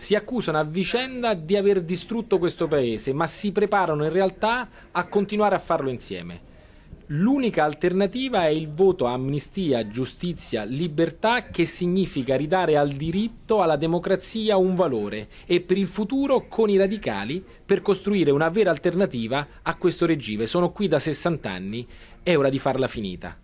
si accusano a vicenda di aver distrutto questo paese, ma si preparano in realtà a continuare a farlo insieme. L'unica alternativa è il voto amnistia, giustizia, libertà, che significa ridare al diritto, alla democrazia un valore e per il futuro con i radicali per costruire una vera alternativa a questo regime. Sono qui da 60 anni, è ora di farla finita.